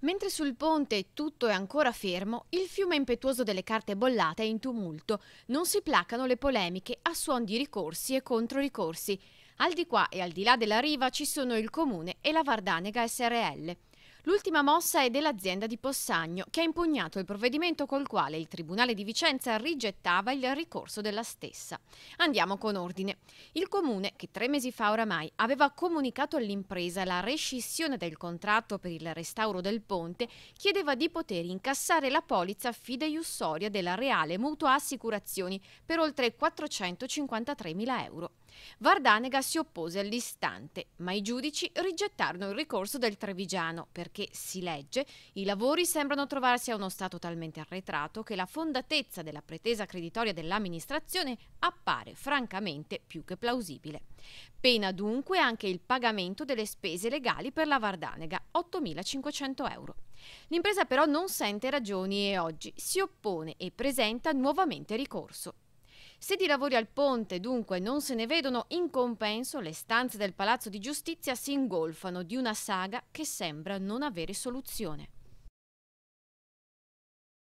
Mentre sul ponte tutto è ancora fermo, il fiume impetuoso delle carte bollate è in tumulto. Non si placano le polemiche a suon di ricorsi e controricorsi. Al di qua e al di là della riva ci sono il comune e la Vardanega SRL. L'ultima mossa è dell'azienda di Possagno, che ha impugnato il provvedimento col quale il Tribunale di Vicenza rigettava il ricorso della stessa. Andiamo con ordine. Il Comune, che tre mesi fa oramai aveva comunicato all'impresa la rescissione del contratto per il restauro del ponte, chiedeva di poter incassare la polizza fideiussoria della Reale Mutua Assicurazioni per oltre 453.000 euro. Vardanega si oppose all'istante, ma i giudici rigettarono il ricorso del Trevigiano perché che si legge, i lavori sembrano trovarsi a uno stato talmente arretrato che la fondatezza della pretesa creditoria dell'amministrazione appare francamente più che plausibile. Pena dunque anche il pagamento delle spese legali per la Vardanega, 8.500 euro. L'impresa però non sente ragioni e oggi si oppone e presenta nuovamente ricorso. Se di lavori al ponte dunque non se ne vedono, in compenso le stanze del Palazzo di Giustizia si ingolfano di una saga che sembra non avere soluzione.